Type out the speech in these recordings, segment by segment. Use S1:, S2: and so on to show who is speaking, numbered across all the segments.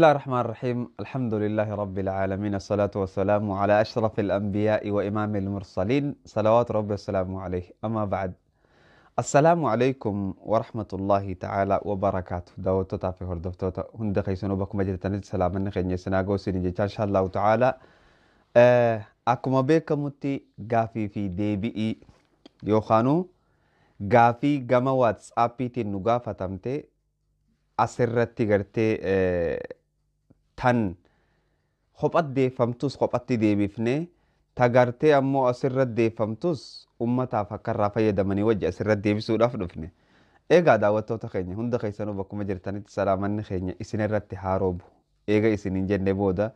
S1: الله الرحمن الرحيم الحمد لله رب العالمين الصلاة والسلام على أشرف الأنبياء وإمام المرسلين صلوات ربي والسلام عليه أما بعد السلام عليكم ورحمة الله تعالى وبركاته تطافي تتافي هردفتوتا هند خيسنو بكم أجل تنجد سلاما نخيني سناغو سنجد إن شاء الله تعالى أكما بيك متي غافي في دي بي يوخانو غافي غما واتس أبيتي نغافة تمتي asirratti gartee eh, tan kophatdeeffamtus kophatti deebifnee tagartee ammoo asirra deeffamtus ummataaf akka irraa fayyadamanii wajji asirra deebisuudhaaf dhufne. Egaa daawwattoota keenya hunda keessanuu bakkuma jirtanitti salaamanni keenya isin irratti haa roobu. Eega isiniin jenne booda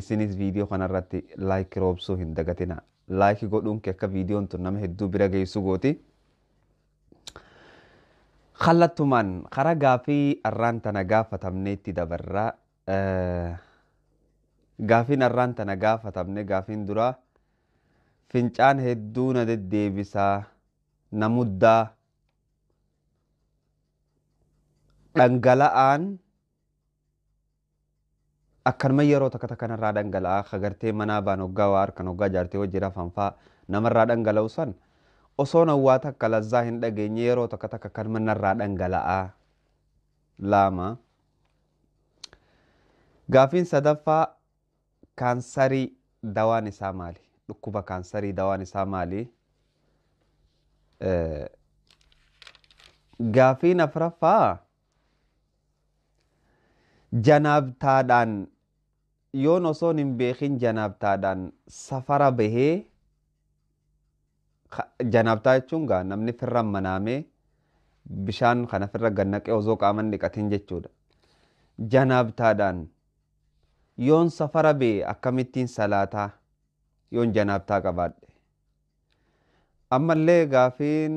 S1: isinis viidiyoo kanarratti laayikii roobsuu hin dagatina. Laayikii godhuun kee akka viidiyoon tun nama hedduu bira geessu gooti. Kallattumaan karaa gaafii arraan tana gaafatamneetti dabarraa Gaafiin har'aan tana gaafatamne gaafiin duraa fincaan hedduu na deddeebisaa na muddaa dhangala'aan akkanuman yeroo takka takka narraa dhangala'aa kagartee manaa baan hoggaa waa harkan hoggaa jaartee wajji rafan namarraa dhangala'u san hin dhageenye yeroo takka takka dhangala'aa laama Gaafiin sadaffaa kaansarii dawaan isaa maali? Dhukkuba kaansarii dawaan isaa maali? Gaafiin afuraffaa janaabtaadhaan yoon osoon hin beekin janaabtaadhaan safara bahee janaabtaa jechuun gaa namni firraan manaamee bishaan kana firra gannaqee osoo qaaman dhiqatin jechuudha. Janaabtaadhaan yoon safara bee akkamittiin salaataa yoon janaabtaa qabaadhe ammallee gaafiin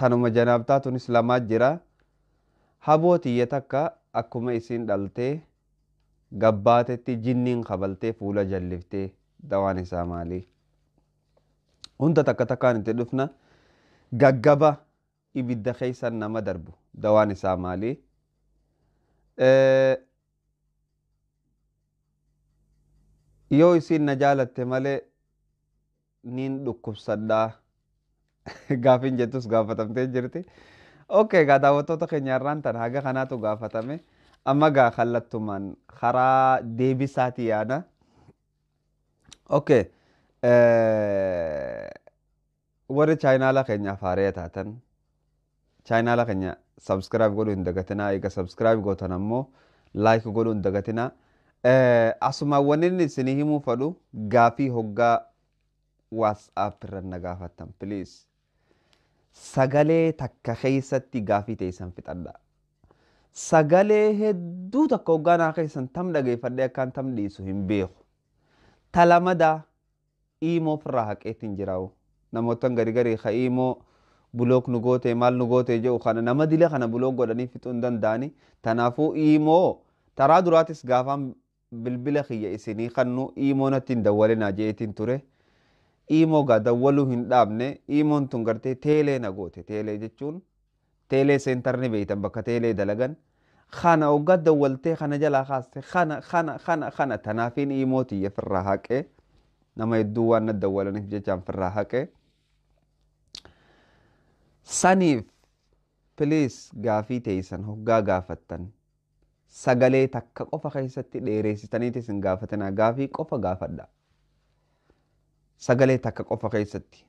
S1: tanuma janaabtaa tunis lamaa jira haboo tiyya takka akkuma isiin dhaltee gabbaatetti jinniin kabaltee fuula jalliftee dawaan isaa maalii hunda takka takkaan itti dhufna gaggaba ibidda keeysan nama darbu dawaan isaa maalii. yoo isin na jaalatte malee nin dhukkubsadhaa gaafin jettus gaafatamtee jirti. Okay, gaa daawwattoota keenya irraan tan haga kanaatu gaafatame amma gaa kallattumaan karaa deebisaati yaada. Okay, warri chaayinaala keenya afaaree taatan chaayinaala keenya sabskiraayib godhu hin dagatinaa egaa sabskiraayib gootan ammoo laayik godhu hin dagatinaa. Eh, Asumaawwanin isinii himuu fadhu gaafii hoggaa WhatsApp irra na gaafattan please. Sagalee takka keessatti gaafii teessan fixadha. Sagalee hedduu takka hoggaa naa keessan tam dhageeffadhee akkaan tam dhiisu hin beeku. Ta lamadaa iimoo ofirraa haqeetiin jiraa'u. Namoota gari ka iimoo bulook nu gootee maal nu gootee jedhu kana nama dila kana bulook godhanii fixuu hin danda'ani. Kanaafuu iimoo taraa duraatis gaafaan bilbila kiyya isini kannu iimoonattiin dawwalinaa jeetiin ture iimoo ga dawalu hin dhaabne iimoon tun gartee teelee na jechun teelee jechuun teelee seentarni beeytan bakka teelee dalagan kana oga dawalte kana jalaa kaste kana kana kana kana tanaafiin iimoo firraa haqee nama hedduu waan na jechaan firraa haqee saniif piliis gaafii teeysan hoggaa gaafattan sagalee takka qofa keessatti dheereessitaniiti isin gaafatanaa gaafii qofa gafada Sagalee takka qofa keessatti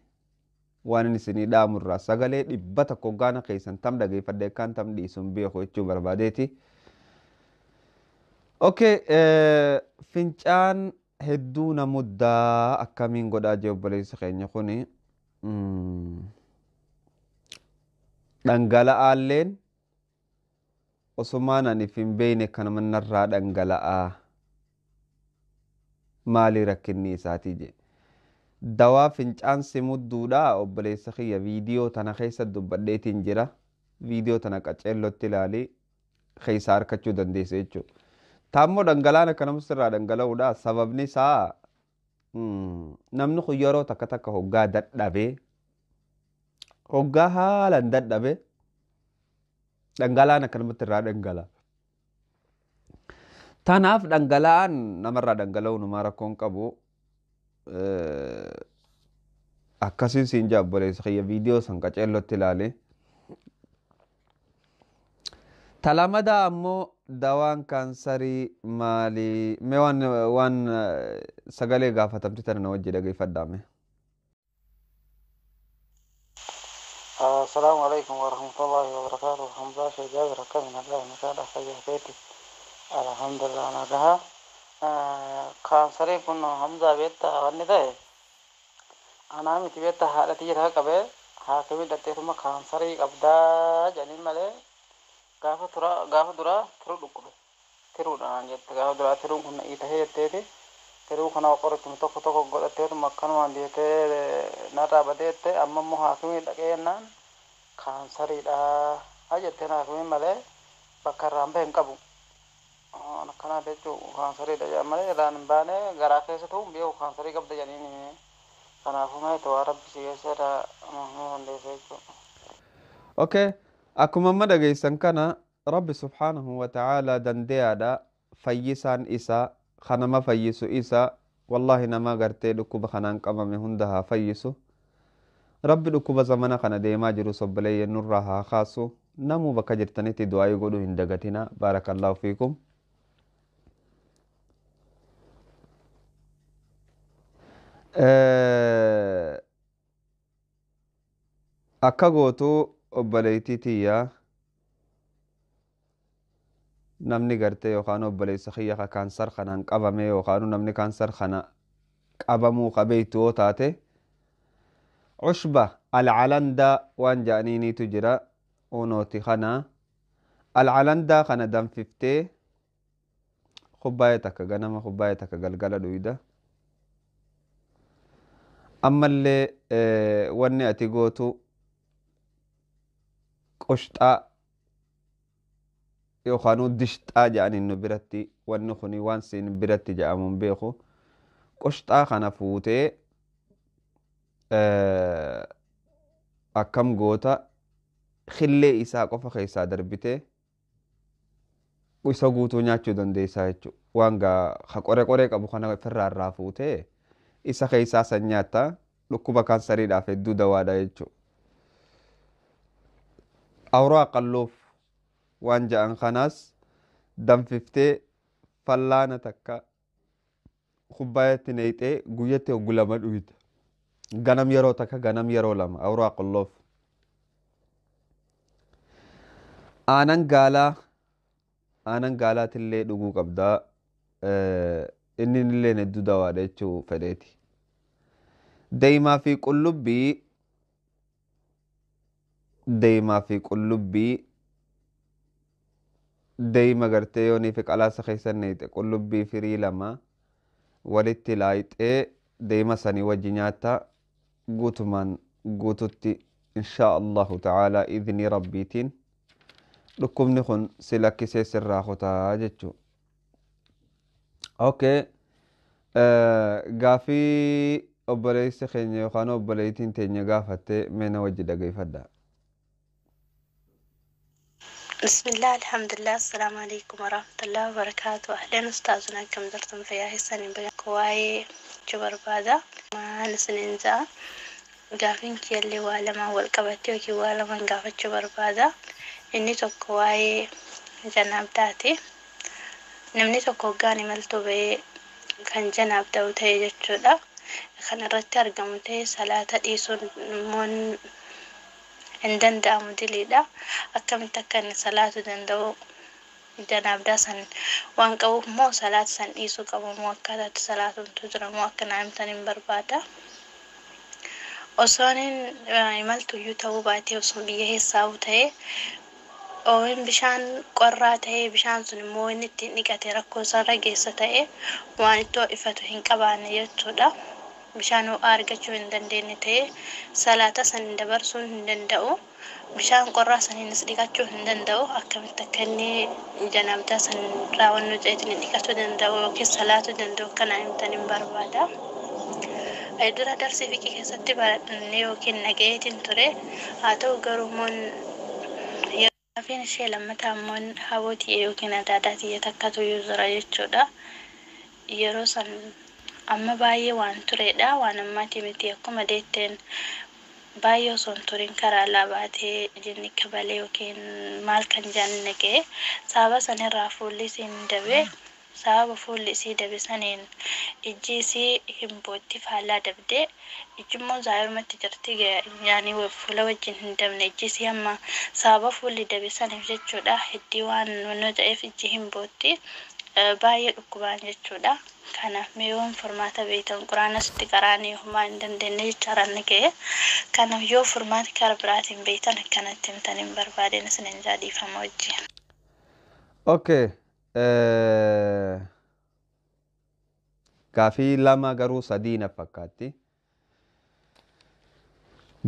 S1: waan isini dhaamurraa sagalee dhibba tokko gaana keessan tam dhageeffadde akkaan tam dhiisuun beeku jechuu barbaadeeti. Okay, eh, fincaan hedduu namuddaa akkamiin godhaa jee obboleessi keenya kuni hmm. dhangala'aalleen. osmaananiif hin beeyne kanama narraa dhangala'aa maali rakkinni isaatii jedhe dawaa fincaansi mudduudha obboleessa kiyya video tana keessa dubbadheetiin jira viidiyoo tana qaceellotti ilaali keessa harkachuu dandeessa jechuudha. Taammoo dhangalaan akkanam sirraa dhangala'uudha sababni isaa namni kun yeroo takka takka hoggaa dadhabee hoggaa haalaan dadhabee dhangala'aan akkanumatti irraa dhangala'a. Tanaaf dhangala'aan namarraa dhangala'uu numaa rakkoon qabu akkasiin siin jaabboleessa kiyya viidiyoo san qaceellotti ilaale. Talamada ammoo dawaan kaansarii maali? Mee waan sagalee gaafatamti tana na wajji dhageeffadhaame.
S2: السلام عليكم ورحمة الله وبركاته الحمد لله شيء جابر كمن الله مثال أخي بيتي الحمد لله أنا لها آه، كان سري كنا حمزة بيتا غنيته أنا متي بيتا حالتي رها كبه حاكمي دتي ثم كان سري أبدا جنين ملء غافة ترى غافة درا ثرو دكتور ثرو دان يعني جت غافة درا ثرو كنا إيته جتة تي ثرو كنا وقرت متوك توك قلت ثرو مكان وان ديته نتا بديته أمم حاكمي دكتور نان kan sariidha Aja haakimiin malee bakka irraa hin bahin kana be tu kan sariidha jedhan malee dan bane gara ke se tu biyya kan sarii jani ni
S1: kana kuma ta'uu Arab si keessa irraa itu. hundeessa aku Okay. Akkuma amma dhageessan kana Rabbi subhaanahu wa ta'aalaa Isa, fayyisaan isaa kanama fayyisu isa wallahi nama gartee dhukkuba kama mi hunda haa fayyisu rabbi dhukkuba zamana kana deemaa jiru sobbilee yennurraa haa kaasu namuu bakka jirtanitti du'aayi godhu hin dagatina baarakallaahu fiikum akka gootuu obboleeytii tiyyaa namni gartee yookaan obboleessa kiyya kaansar kanaan qabame yookaan namni kaansar kana qabamuu qabeeytu yoo taate عشبة العلندا وان جانيني تجرا ونوتي خنا العلندا خنا دم ففتي خبايتك غنم خبايتك غلغل دويدا أما اللي اه وني أتيقوتو قشطة يوخانو دشتا جاني نبرتي واني خني وان سين برتي جامون بيخو قشطة خنا فوتي akkam goota killee isaa qofa keessaa darbite isa guutuu nyaachuu dandeessaa jechuudha. Waan gaa qoree qoree qabu kana ofirraa irraa isa keessaa san nyaata dhukkuba kaansariidhaaf hedduu dawaadha jechuudha. Awuroo aqalluuf waan ja'an kanaas danfiftee fallana takka kubbaayatti neeyxee guyyatti hoggulama dhuyita. ganam yeroo takka ganam yeroo lama awraa qulloof aanan gaalaa aanan gaalaatillee dhuguu qabdaa eh, inni illee hedduu dawaadha jechuu deemaa fi qullubbii deemaa fi qullubbii deema gartee yoonii fi qalaasa keessan qullubbii firii lama walitti laayixee deema sanii wajji nyaata. guutumaan guututti inshaa allahu tacaalaa idni rabbiitiin dhukkubni kun si lakkisee sirraa kutaa jechuu okay gaafii obboleessi keenya yookaan obboleeytiin teenya gaafattee meena wajji dhageeffadha
S3: بسم الله الحمد لله السلام عليكم ورحمة الله وبركاته أهلا أستاذنا كم درتم فيها حسن بقواي gochuu barbaada. Maal isiniin ta'a? Gaafiin kiyallee waa lamaan wal qabattee yookiin waa lamaan gaafachuu barbaada. Inni tokko waa'ee janaabdaati. Namni tokko hoggaan imaltuu ba'ee kan janaaf ta'u ta'e jechuudha. Kan irratti argamu ta'e salaata dhiisuun immoo hin danda'amu Akkamitti akka inni salaatu danda'u danaaf daasan waan qabuuf immoo salaata san dhiisuu qabu immoo akkaataatti salaatumtu jira immoo akka naamtan hin barbaada. osoon imaltuyyuu ta'uu baatee osoo biyya keessaa'u ta'ee ooyin bishaan qorraa ta'ee bishaan sun immoo inni ittiin dhiqate rakkoo isarra geessa ta'ee waan ittoo ifatu hin qabaanne jechuudha. bishaan ho'aa argachuu hin dandeenye ta'ee salaata san dabarsuu hin danda'u. bishaan qorraa saniinis dhiqachuu hin danda'u akkamitti akka inni janaabdaa san raawwannoo jedheetiin dhiqachuu danda'u yookiin salaatuu danda'u kana himtan hin barbaada. Dura darsii fiqii keessatti baradhanne yookiin dhagayeetiin ture haa ta'u garuu immoon Afiin ishee lammataa ammoon hawwatii tiyye yookiin adaadhaa tiyye takkatu jira jechuudha. Yeroo san amma baay'ee waan turedha waan ammaati miti akkuma deetteen baay'ee osoo hin karaa laabaatee jinni kabalee yookiin maal kan jaanne ga'e sababa sanirraa fuulli isiin dabe sababa fuulli isii dabe saniin ijji isii hin boottiif haalaa dabdee ijjimmoo zaayirmatti jirti yaani fuula wajjiin hin dabne ijji amma sababa fuulli dabe saniif jechuudha heddii waan nu ta'eef ijji hin bootti baay'ee dhukkubaan jechuudha. Kanaaf mi'oon furmaata beekan quraana sitti qaraanii homaa hin dandeenye jechaarra ni ka'e. Kanaaf yoo furmaata kara biraatiin beekan akkanatti himtan hin barbaadeen isin hin jaadifama wajjin.
S1: Gaafii lama garuu sadii na fakkaatti.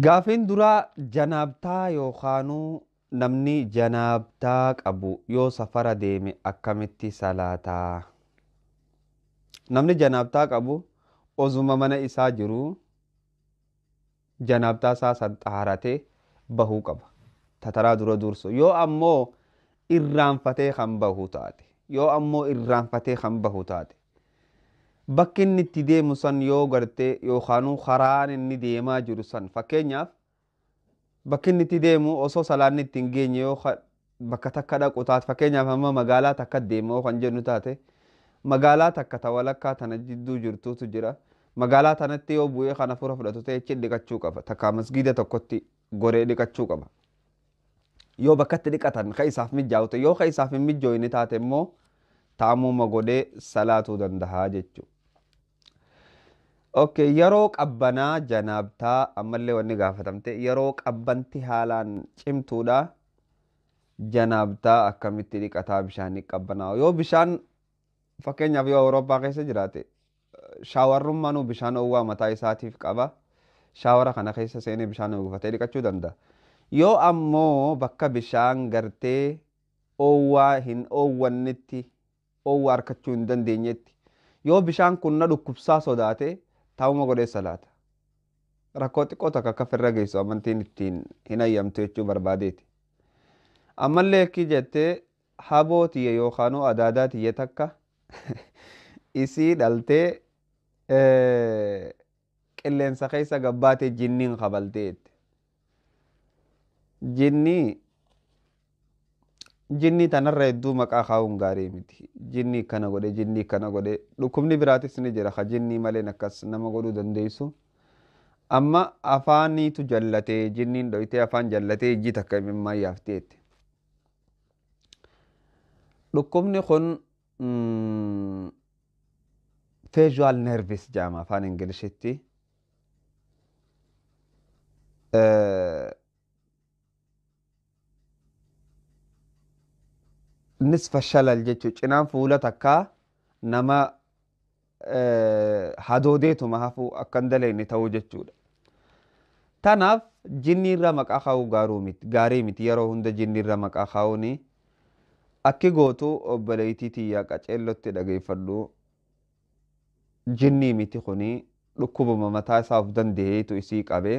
S1: Gaafiin duraa janaabtaa yookaanuu Namni janaabtaa qabu yoo safara deeme akkamitti salataa Namni janaabtaa qabu ozuma mana isaa jiru janaabtaa isaa taharate bahu bahuu qaba. Tataraa dura dursu. Yoo ammoo irraanfatee kan bahu taate. Yoo ammoo irraanfatee kan bahu taate. Bakki inni itti deemu san yoo gartee yookaan karaan inni deemaa jiru san fakkeenyaaf bakki itti deemu osoo salaanni itti geenye yoo bakka takka dhaqu taate fakkeenyaaf amma magaalaa takka deema yoo kan jennu taate magaalaa takka ta walakkaa tana jidduu jirtutu jira magaalaa tanatti yoo bu'ee kana fura fudhatu ta'e achi dhiqachuu qaba takka masgiida tokkotti goree dhiqachuu qaba yoo bakkatti dhiqatan ka isaaf mijaa'u yoo ka isaaf hin mijooyne taate immoo ta'amuma godhee salaatu danda'a jechu. Ok, yeroo qabbanaa janaabtaa ammallee wanni gaafatamte yeroo qabbanti haalaan cimtuudha janaabtaa akkamitti dhiqataa bishaanii qabbanaa yoo bishaan fakkeenyaaf yoo awurooppaa keessa jiraate shaawarrummaanuu bishaan owwaa mataa isaatiif qaba shaawara kana keessa seenee bishaan gufatee dhiqachuu danda'a. Yoo ammoo bakka bishaan gartee owwaa hin owwannetti owwaa arkachuu hin dandeenyetti yoo bishaan kun na dhukkubsaa sodaate taa'uma godhee salaata. Rakkoo xiqqoo takka akka ofirra geessu amantiin ittiin hin ayyamtu jechuu barbaadeeti. Ammallee akkii jettee haboo tiyya yookaan adaadaa tiyya takka isii dhaltee qilleensa keessa gabbaatee jinniin qabaltee jette. Jinnii jinni tanarra hedduu maqaa kaa'uun gaarii miti. Jinni kana godhe jinni kana godhe dhukkubni biraatis ni jira ka jinni maleen akkas nama godhuu dandeessu. Amma afaaniitu jallatee jinniin dhoyitee afaan jallatee ijji takka himimmaa yaafteetti. Dhukkubni kun visual nervis jaama afaan Ingilizitti. nisfa shalal jechu cinaan fuula takkaa nama eh, hadoodeetuma hafuu akkan daleenne ta'uu jechuudha. Tanaaf jinnirra maqaa kaa'uu gaaruu miti gaarii yeroo hunda jinniirra maqaa kaa'uun akki gootuu obboleeytii tiyyaa qaceellotti dhageeffadhu miti kun dhukkubuma mataa isaa of dandeetu isii kabe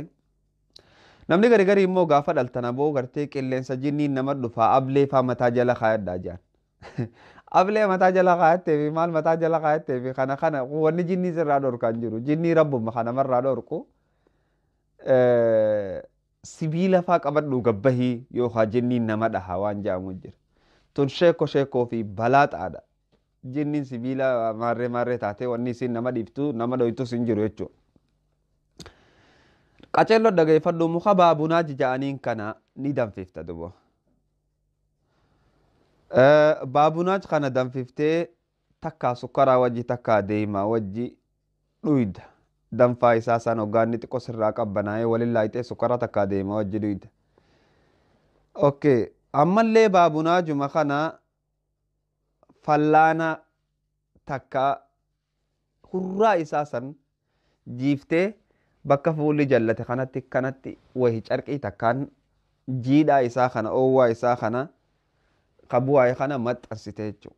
S1: namni gari garii immoo gaafa dhaltan boo gartee qilleensa jinniin nama dhufa ablee faa mataa jala kaayadha jaan ablee mataa jala kaayatteef maal mataa jala kaayatteef kana kana wanni jinniis irraa dhorkaa hin jiru jinnii rabbuma kana irraa dhorku sibiila faa qabadhu gabbahii yookaan jinniin nama dhaha waan jaamu jira tun sheekoo sheekoo fi balaa xaadha jinniin sibiila maarree maarree taatee wanni isin nama dhiibtu nama dho'itus hin jiru jechuudha. qaceelloo dhageeffadhu muka baabunaa jija'aniin kana ni danfifta dubo baabunaaj kana danfiftee takkaa sukkaraa wajji takkaa deemaa wajji dhuyda danfaa isaa san hoggaanni xiqqoo sirraa qabbanaa'ee walin laayixee sukkara takkaa deemaa wajji dhuyda okay ammallee baabunaajuma kana fallaana takka hurraa isaa san jiiftee bakka fuulli jallate kanatti kanatti wahi carqii takkaan jiidhaa isaa kana oowwaa isaa kana qabuwaa'e kana maxxansite jechuudha.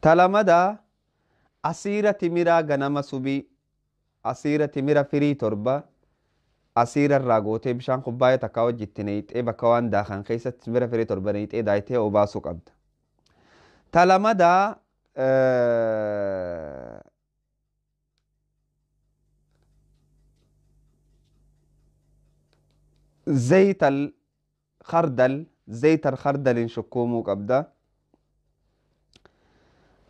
S1: Talamadaa asiira timiraa ganama subii asiira timira firii torba asiira irraa gootee bishaan kubbaa'ee takkaa hojjitti neexxee bakka waan daakan keessatti timira firii torba neexxee daayitee obaasuu qabda. Talamadaa زيت الخردل زيت الخردل شكومو قبدا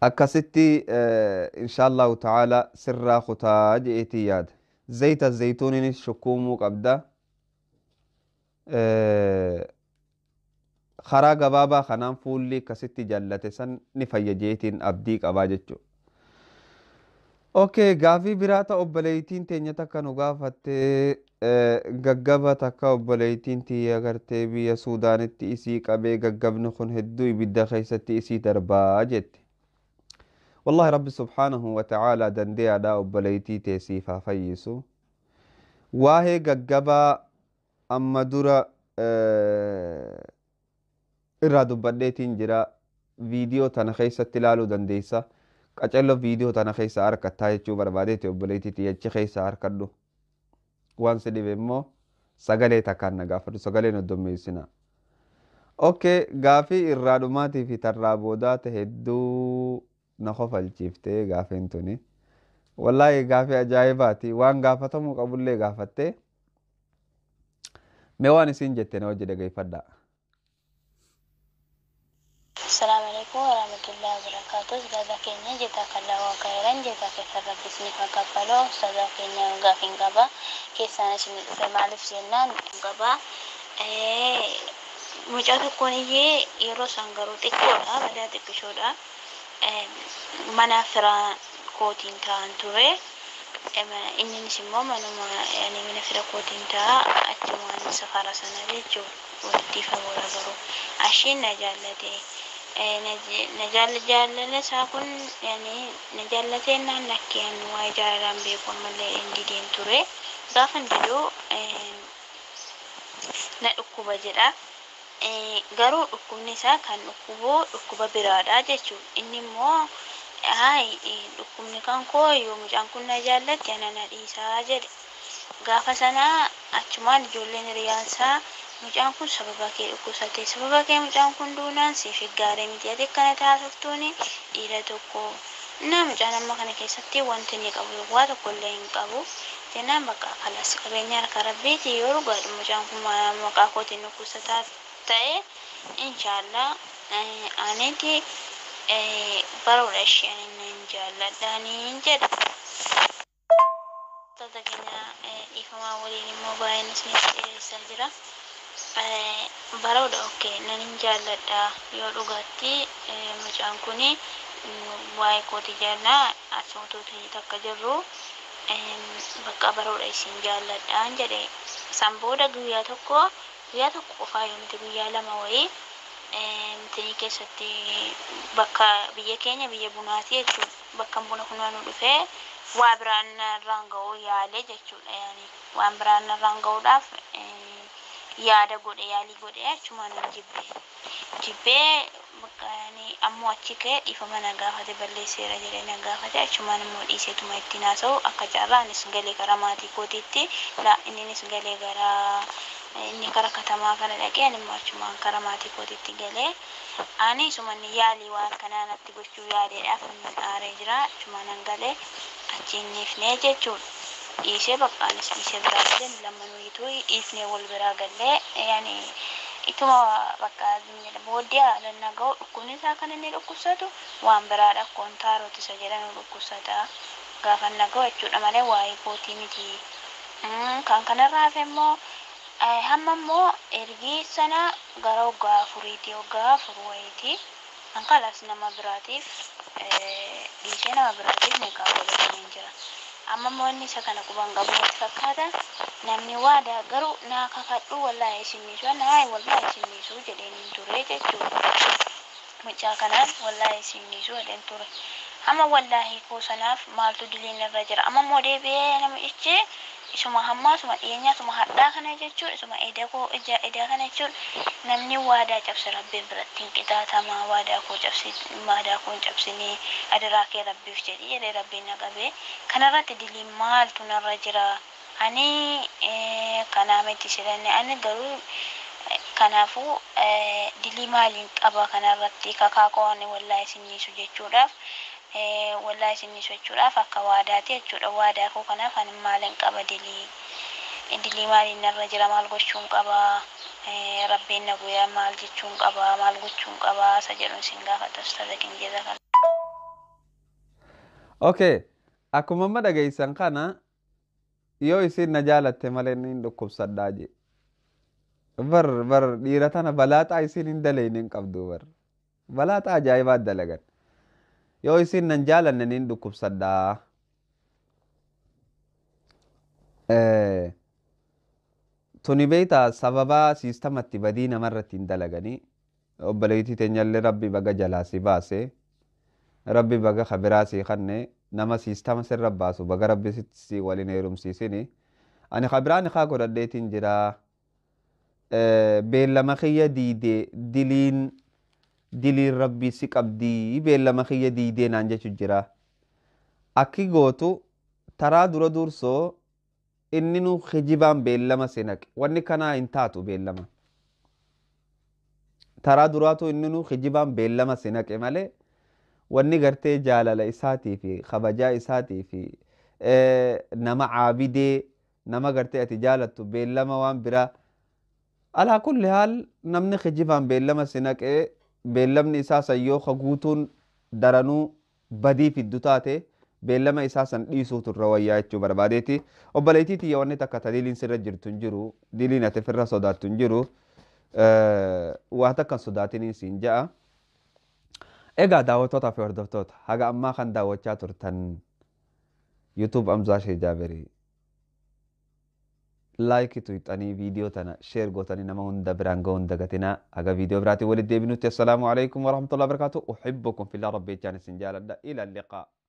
S1: أكستي اه إن شاء الله تعالى سر خطاج إتياد زيت الزيتون شكومو قبدا اه خرا قبابا خنان فولي كستي جلت سن نفيجيتين أبدي قباجتشو أوكي غافي براتا أبليتين تنيتا كانوا غافتي gaggaba takka obboleeytiin tiyya gartee biyya suudaanitti isii qabee gaggabni kun hedduu ibidda keessatti isii darbaa jette والله رب سبحانه وتعالى دندي أدا وبليتي تيسي فافيسو واهي ققبا أما درا إرى دبنيتين جرا فيديو تنخيسة تلالو دنديسا قجلو فيديو تنخيسة أركتا يتشو برباديتي وبليتي تيجي خيسة أركدو waan si sagale immoo sagalee takkaan na gaafadhu sagaleen oddommeessina. Okay, gaafii irraa dhumaatii fi tarraa boodaata hedduu na kofalchiiftee gaafeen tuni. Wallaahi gaafii ajaa'ibaati waan gaafatamuu qabullee gaafattee mee isin jette na hojii dhageeffadhaa.
S2: ወራህመቱላሂ ወበረካቱ ኡስታዛ ኬኛ ጀታ ከላ ዋካይራን ጀታ ከፈረብስ ኒፈቀበሎ ኡስታዛ ኬኛ ጋፊን ገባ ኬሳነሽ ማለፍ ጀናን ገባ mucaa tokkoon iyyee yeroo isaan garuu xiqqoodha badaa xiqqishoodha mana fira kootiin taa'an ture innis immoo manuma yani mana fira kootiin taa'a achumaan safara sana jechuudha walitti fagoodha garuu ashiin na jaallate jaalala isaa eh, kun na jaalateenaan lakkeen waa ijaaraan beeku hin dideen ture gaafa didoo na dhukkuba eh, jedha garuu dhukkubni isaa kan dhukkubuu dhukkuba biraadha jechuudha inni immoo eh, dhukkubni kan koo yoo mucaan kun na jaallatti ana na dhiisaa jedhe gaafa sanaa achumaan ijoolleen hiriyaan isaa Mucaan kun sababa kee dhukkubsatte. Sababa kee mucaan kun duunaan siif gaare miti. Ati akkana taasiftuun dhiira tokko. Innaa mucaan amma kana keessatti wanti inni qabu waa tokko illee hin qabu. Jennaan bakka kalas qabeenya harka rabbiiti yoo dhugaadhu mucaan kun maqaa kootiin dhukkubsataa ta'e inshaallaa eh, aneeti eh, baruudha ishee hin jaalladhaaniin jedha. dhiifamaa eh, waliin immoo baay'een isin dheeressaa jira. Eh, baroodha okkee nanin jaalladha yoo dhugaatti eh, mucaan mm, kun waa'ee kooti jaalla asootooti takka jirru bakka baroodha isin jaalladha jedhe san booda guyyaa tokko guyyaa tokko qofaa yoo miti guyyaa lama wayii mtinii keessatti bakka biyya keenya biyya bunaati jechuu bakka buna kunaanu dhufee waa biraan irraan ga'uu yaale jechuudha waan biraan irraan ga'uudhaaf yaada godhe yaalii godhe achumaan hin jibbe jibbee ammoo achi ka'ee dhiifama na gaafate balleessera jedhee na gaafate achumaan immoo dhiiseetuma ittiin haasa'u akka caalaa anis galee gara maatii kootiitti innis galee gara inni kara katamaa ah, kana dhaqee ani achumaan kara maatii kootiitti galee ani inni yaalii waan kanaanatti gochuu yaadeedhaaf inni dhaaree jiraa achumaan an galee achi hin dhiifnee jechuudha. Dhiishee dhiisee baqqaanis dhiisee biraa galan lamanuutu dhiifnee wal biraa gallee yaani ituma bakka booddee haalanna ga'u dhukkuun isaa kan inni dhukkubsatu waan biraadha akkoon taaroot isa jedhamu dhukkubsata gaafanna ga'u jechuudha malee waa'ee kootii miti kan kanarraa hafe immoo hamma immoo ergii sana gara hoggaa afuriiti hoggaa afur wayiiti hanqalas nama biraatiif dhiishee nama biraatiif meeqaa walitti hin jiran. amma wani sakana na gabo sakata namni waada garuu na kakadhu wallahi isiniisu ana hayi wallahi jade jedheen ture jechuudha mucaa kanaan wallahi isiniisu jedheen ture amma wallahi kuusanaaf maaltu diliin irra jira amma moo deebi'ee namichi isuma hammaa isuma dhiyeenyaa isuma hadhaa kana jechuun isuma edaa koo ija edaa kana jechuun namni waadaa cabse rabbiin biratti hin qixaatamaa waadaa koo cabsi waadaa adiraa kee rabbiif jedhii jedhee rabbiin na qabee kanarratti dilii maaltu narra jira ani eh, kanaa miti ani garuu eh, kanaafuu eh, dilii maaliin qaba kanarratti kakaakoo ani wallaa isin dhiisu jechuudhaaf Eh, wallaa isinii sochuudhaaf akka waadaati jechuudha. Waadaa koo kanaaf maalin qaba dilii dilii maaliin irra jira maal gochuun qaba eh, rabbiin guyaa maal jechuun qaba maal gochuun qaba isa jedhuun sin gaafata ustaaza kana.
S1: akkuma kana yoo isin na jaalatte malee inni jee. Bar bar dhiira tana balaa xaa isin hin dalee hin qabdu bar balaa xaa ajaa'ibaa dalagan. yoo isin nan jaalannan hin dhukkubsadhaa tuni beeyta sababa siistamatti badii namarratti hin dalaganii obboleetii teenyallee rabbi baga jalaasi baase rabbi baga kabiraasii kanne nama siistama sirra baasu baga rabbi si walin heerumsiisini ani kabiraan kaa godhadheetiin jira beellama kiyya diide diliin diliin rabbii si qabdii beellama kiyya diideenaan jechu jira. Akki gootu taraa dura dursoo inni nu hijibaan beellama sinaqe wanni kanaa hin taatu beellama. Taraa duraatu inni nu hijibaan beellama sinaqe malee wanni gartee jaalala isaatii fi kabajaa isaatii fi nama caabidee nama gartee ati jaalattu beellama waan biraa. Alaa kulli haal namni hijibaan beellama sinaqee beellamni isaa sayyoo haguutuun daranuu badii fiddu taate beellama isaa san dhiisuutu irra wayyaa jechuu barbaadeeti obboleetii tiyya wanni takka ta diliin sirra jirtu hin jiru diliin ati ofirra sodaattu hin jiru waa takka sodaatiniin siin ja'a egaa daawwattootaa fi hordoftoota haga ammaa kan daawwachaa turtan yuutuub Amzaa Jaaberii لايك لايكتويتاني فيديو تنا شير قوتاني نما هندا برانقو هندا دقتنا أغا فيديو براتي ولد بنوتي السلام عليكم ورحمة الله وبركاته أحبكم في الله ربي تاني سنجال إلى اللقاء